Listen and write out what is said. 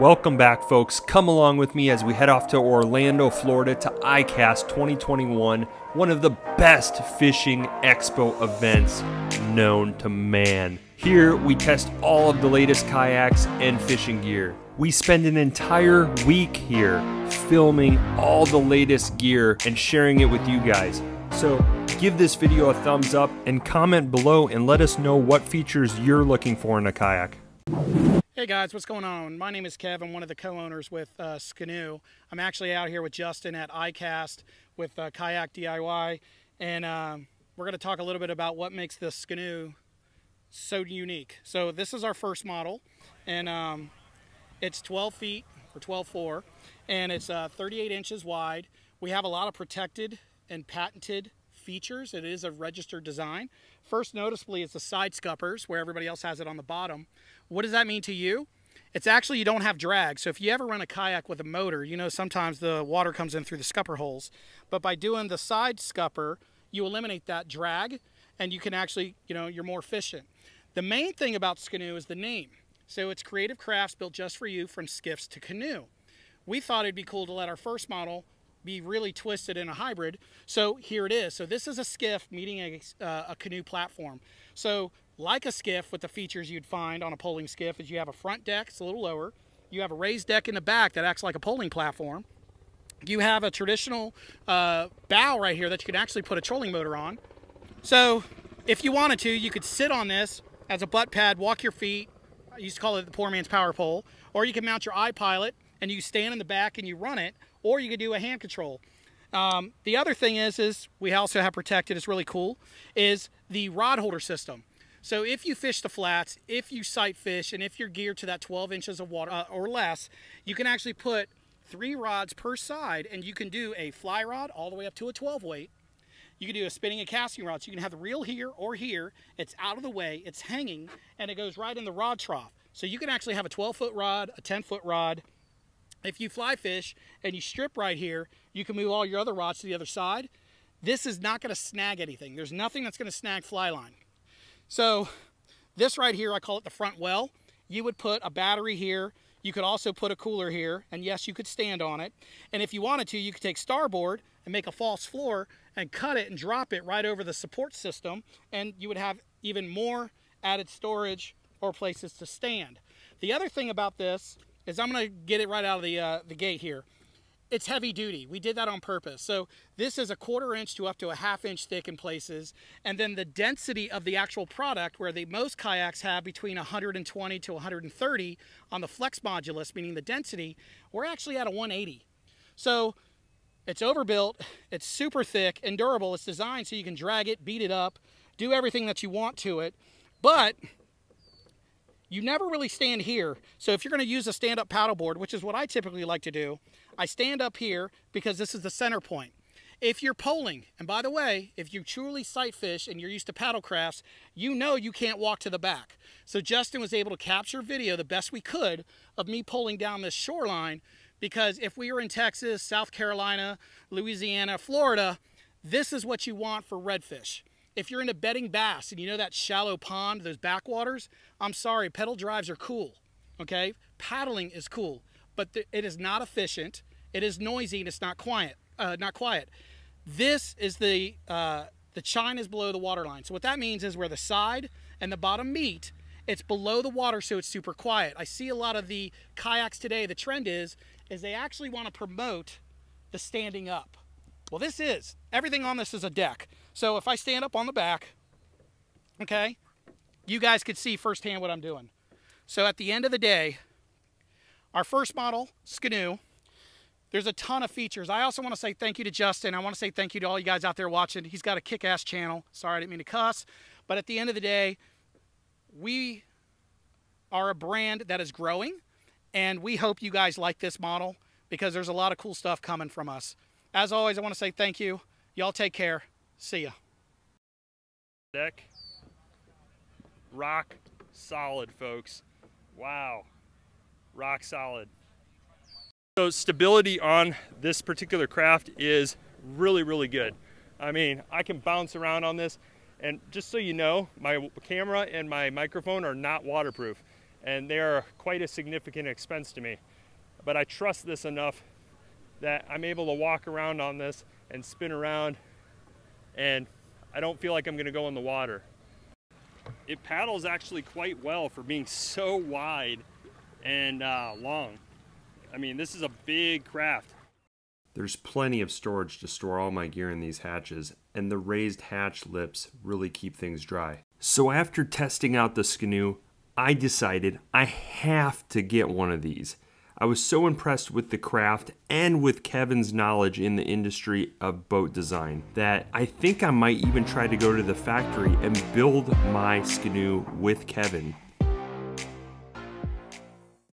Welcome back, folks. Come along with me as we head off to Orlando, Florida to ICAST 2021, one of the best fishing expo events known to man. Here, we test all of the latest kayaks and fishing gear. We spend an entire week here filming all the latest gear and sharing it with you guys. So give this video a thumbs up and comment below and let us know what features you're looking for in a kayak. Hey guys, what's going on? My name is Kev. I'm one of the co-owners with uh, I'm actually out here with Justin at iCast with uh, Kayak DIY, and um, we're going to talk a little bit about what makes this Skanoo so unique. So this is our first model, and um, it's 12 feet or 12.4, and it's uh, 38 inches wide. We have a lot of protected and patented features. It is a registered design. First noticeably is the side scuppers where everybody else has it on the bottom. What does that mean to you? It's actually you don't have drag. So if you ever run a kayak with a motor, you know sometimes the water comes in through the scupper holes. But by doing the side scupper, you eliminate that drag and you can actually, you know, you're more efficient. The main thing about Skanoe is the name. So it's creative crafts built just for you from skiffs to canoe. We thought it'd be cool to let our first model be really twisted in a hybrid. So here it is. So this is a skiff meeting a, uh, a canoe platform. So like a skiff with the features you'd find on a poling skiff is you have a front deck, it's a little lower. You have a raised deck in the back that acts like a poling platform. You have a traditional uh, bow right here that you can actually put a trolling motor on. So if you wanted to, you could sit on this as a butt pad, walk your feet. I used to call it the poor man's power pole. Or you can mount your iPilot and you stand in the back and you run it, or you could do a hand control. Um, the other thing is, is we also have protected, it's really cool, is the rod holder system. So if you fish the flats, if you sight fish, and if you're geared to that 12 inches of water uh, or less, you can actually put three rods per side and you can do a fly rod all the way up to a 12 weight. You can do a spinning and casting rod. So you can have the reel here or here. It's out of the way, it's hanging, and it goes right in the rod trough. So you can actually have a 12 foot rod, a 10 foot rod, if you fly fish and you strip right here, you can move all your other rods to the other side. This is not gonna snag anything. There's nothing that's gonna snag fly line. So this right here, I call it the front well. You would put a battery here. You could also put a cooler here, and yes, you could stand on it. And if you wanted to, you could take starboard and make a false floor and cut it and drop it right over the support system, and you would have even more added storage or places to stand. The other thing about this is I'm going to get it right out of the, uh, the gate here. It's heavy duty. We did that on purpose. So this is a quarter inch to up to a half inch thick in places. And then the density of the actual product where the most kayaks have between 120 to 130 on the flex modulus, meaning the density, we're actually at a 180. So it's overbuilt, it's super thick and durable. It's designed so you can drag it, beat it up, do everything that you want to it. But you never really stand here. So if you're gonna use a stand-up paddleboard, which is what I typically like to do, I stand up here because this is the center point. If you're poling, and by the way, if you truly sight fish and you're used to paddle crafts, you know you can't walk to the back. So Justin was able to capture video the best we could of me pulling down this shoreline because if we were in Texas, South Carolina, Louisiana, Florida, this is what you want for redfish. If you're into betting bass and you know that shallow pond, those backwaters, I'm sorry, pedal drives are cool, okay? Paddling is cool, but it is not efficient. It is noisy and it's not quiet. Uh, not quiet. This is the uh, the chine is below the waterline. So what that means is where the side and the bottom meet, it's below the water, so it's super quiet. I see a lot of the kayaks today. The trend is is they actually want to promote the standing up. Well, this is everything on this is a deck. So if I stand up on the back, okay, you guys could see firsthand what I'm doing. So at the end of the day, our first model, Scanoo, there's a ton of features. I also want to say thank you to Justin. I want to say thank you to all you guys out there watching. He's got a kick-ass channel. Sorry, I didn't mean to cuss. But at the end of the day, we are a brand that is growing, and we hope you guys like this model because there's a lot of cool stuff coming from us. As always, I want to say thank you. Y'all take care. See ya. Deck. Rock solid, folks. Wow. Rock solid. So stability on this particular craft is really, really good. I mean, I can bounce around on this. And just so you know, my camera and my microphone are not waterproof. And they are quite a significant expense to me. But I trust this enough that I'm able to walk around on this and spin around and I don't feel like I'm gonna go in the water. It paddles actually quite well for being so wide and uh, long. I mean, this is a big craft. There's plenty of storage to store all my gear in these hatches, and the raised hatch lips really keep things dry. So after testing out the Skanoon, I decided I have to get one of these. I was so impressed with the craft and with Kevin's knowledge in the industry of boat design that I think I might even try to go to the factory and build my Skidoo with Kevin